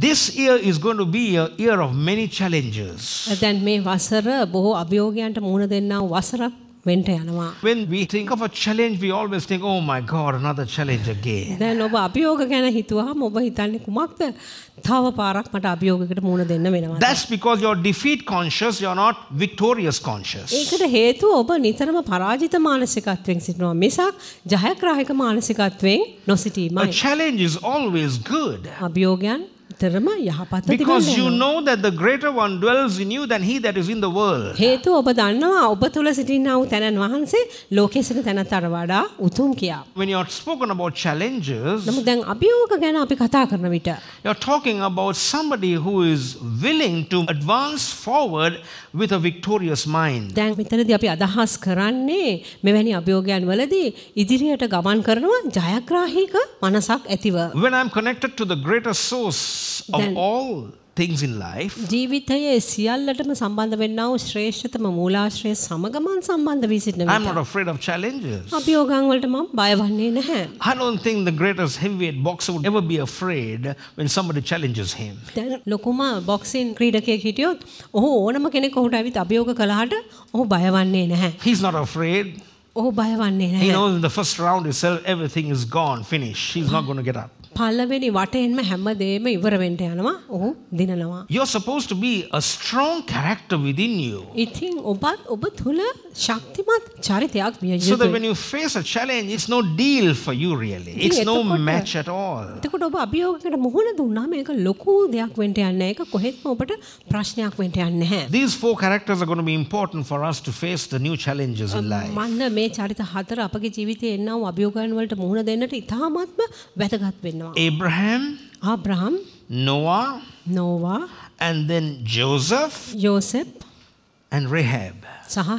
this year is going to be a year of many challenges. Then When we think of a challenge we always think oh my god another challenge again. That's because you're defeat conscious you're not victorious conscious. ඒකට A challenge is always good. Because you know that the greater one dwells in you than he that is in the world. When you are spoken about challenges. you are talking about somebody who is willing to advance forward with a victorious mind. When I am connected to the greater source of all things in life ජීවිතයේ සියල්ලටම සම්බන්ධ වෙන්නා වූ ශ්‍රේෂ්ඨතම මූලාශ්‍රය සමග මම සම්බන්ධ වී සිටින විට I'm not afraid of challenges අභියෝගයන් වලට මම බය වන්නේ නැහැ I don't think the greatest heavyweight boxer would ever be afraid when somebody challenges him දැන් ලොකුම බොක්සින් ක්‍රීඩකයෙක් හිටියොත් ඔහු ඕනම කෙනෙක් ඔහුට ඇවිත් අභියෝග කළාට ඔහු බය වන්නේ නැහැ He's not afraid ඔහු බය වන්නේ නැහැ He knows in the first round itself everything is gone finished he's not going to get up පළවෙනි වටයෙන්ම හැමදේම ඉවර වෙන්න යනවා. ඔහු දිනනවා. You are supposed to be a strong character within you. ඉතින් ඔබත් ඔබ තුල ශක්තිමත් චරිතයක් විය යුතුයි. So that when you face a challenge it's no deal for you really. It's no match at all. එතකොට ඔබ අභියෝගයකට මුහුණ දුන්නා මේක ලොකු දෙයක් වෙන්න යන්නේ නැහැ. ඒක කොහෙත්ම ඔබට ප්‍රශ්නයක් වෙන්න යන්නේ නැහැ. These four characters are going to be important for us to face the new challenges in life. මන්න මේ චරිත හතර අපගේ ජීවිතේ එන්නව අභියෝගයන් වලට මුහුණ දෙන්නට ඉතාමත්ම වැදගත් වෙන්න Abraham, Abraham, Noah, Noah, and then Joseph Joseph and Rahab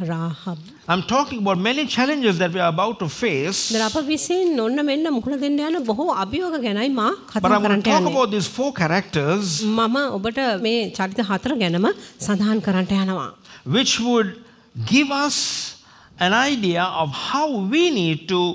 Rahab I'm talking about many challenges that we are about to face. But I'm going to talk about these four characters which would give us an idea of how we need to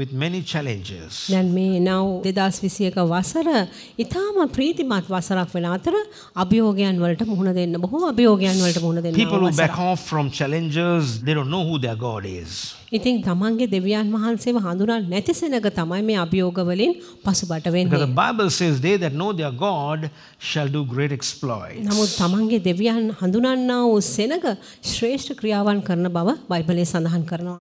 with many challenges. දැන් මේ නව 2021 වසර ඊටාම ප්‍රීතිමත් වසරක් වෙන අතර අභියෝගයන් වලට මුහුණ දෙන්න බොහෝ අභියෝගයන් වලට මුහුණ දෙන්න. People who back off from challenges, they don't know who their God is. ඉතින් තමන්ගේ දෙවියන් වහන්සේව හඳුනන්නේ නැති සෙනඟ තමයි මේ අභියෝග වලින් පසුබට වෙන්නේ. Because the Bible says they that know their God shall do great exploits. නමුත් තමන්ගේ දෙවියන් හඳුනන්නා වූ සෙනඟ ශ්‍රේෂ්ඨ ක්‍රියාවන් කරන බව බයිබලයේ සඳහන් කරනවා.